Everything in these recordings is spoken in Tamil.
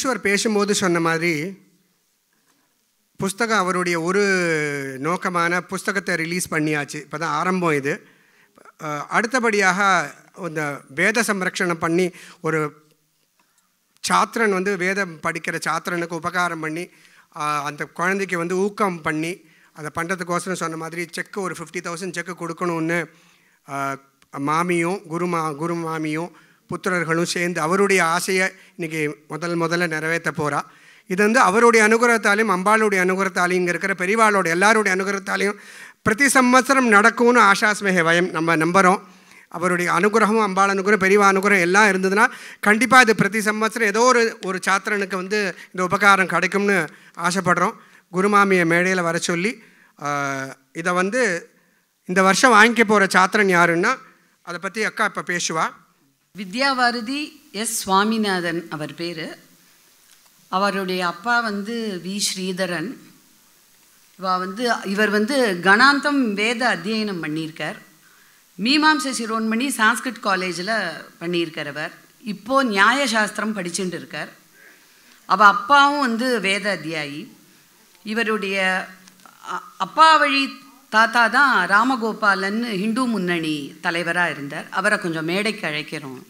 ஈஸ்வர் பேசும்போது சொன்ன மாதிரி புஸ்தகம் அவருடைய ஒரு நோக்கமான புஸ்தகத்தை ரிலீஸ் பண்ணியாச்சு இப்போ தான் ஆரம்பம் இது அடுத்தபடியாக இந்த வேத சம்ரக்ஷணம் பண்ணி ஒரு சாத்திரன் வந்து வேதம் படிக்கிற சாத்திரனுக்கு உபகாரம் பண்ணி அந்த குழந்தைக்கு வந்து ஊக்கம் பண்ணி அதை பண்ணுறதுக்கோசரம் சொன்ன மாதிரி செக்கு ஒரு ஃபிஃப்டி தௌசண்ட் செக்கு கொடுக்கணும்னு மாமியும் குரு மா குரு மாமியும் புத்திரர்களும் சேர்ந்து அவருடைய ஆசையை இன்றைக்கி முதல் முதல்ல நிறைவேற்ற போகிறா இது வந்து அவருடைய அனுகிரகத்தாலையும் அம்பாளுடைய அனுகிரகத்தாலையும் இங்கே இருக்கிற பெரிவாளோட எல்லாருடைய அனுகிரகத்தாலையும் பிரதி சம்வத்சரம் நடக்கும்னு ஆஷாஸ்மேக வயம் நம்ம நம்புகிறோம் அவருடைய அனுகிரகம் அம்பாள் அனுகிரகம் பெரியவா அனுகிரகம் எல்லாம் இருந்ததுன்னா கண்டிப்பாக அது பிரதி சம்வத்சரம் ஏதோ ஒரு ஒரு சாத்திரனுக்கு வந்து இந்த உபகாரம் கிடைக்கும்னு ஆசைப்படுறோம் குருமாமியை மேடையில் வர சொல்லி இதை வந்து இந்த வருஷம் வாங்கிக்க போகிற சாத்திரன் யாருன்னா அதை பற்றி அக்கா இப்போ பேசுவாள் வித்யாவாரதி எஸ் சுவாமிநாதன் அவர் பேர் அவருடைய அப்பா வந்து வி ஸ்ரீதரன் இவா வந்து இவர் வந்து கணாந்தம் வேத அத்தியனம் பண்ணியிருக்கார் மீமாம்சை சிரோன்மணி சான்ஸ்கிரிட் காலேஜில் பண்ணியிருக்கார் அவர் இப்போது நியாயசாஸ்திரம் படிச்சுட்டு இருக்கார் அவள் அப்பாவும் வந்து வேத அத்தியாயி இவருடைய அப்பா வழி தாத்தா தான் ராமகோபாலன் ஹிந்து முன்னணி தலைவராக இருந்தார் அவரை கொஞ்சம் மேடைக்கு அழைக்கிறோம்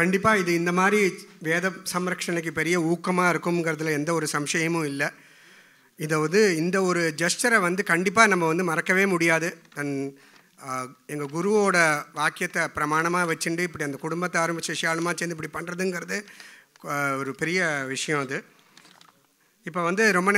கண்டிப்பாக இது இந்த மாதிரி வேத சம்ரக்ஷணைக்கு பெரிய ஊக்கமாக இருக்குங்கிறதுல எந்த ஒரு சம்சயமும் இல்லை இதை வந்து இந்த ஒரு ஜஸ்டரை வந்து கண்டிப்பாக நம்ம வந்து மறக்கவே முடியாது தன் எங்கள் குருவோட வாக்கியத்தை பிரமாணமாக வச்சுட்டு இப்படி அந்த குடும்பத்தை ஆரம்பித்த விஷயாலுமா சேர்ந்து இப்படி பண்ணுறதுங்கிறது ஒரு பெரிய விஷயம் அது இப்போ வந்து ரொம்ப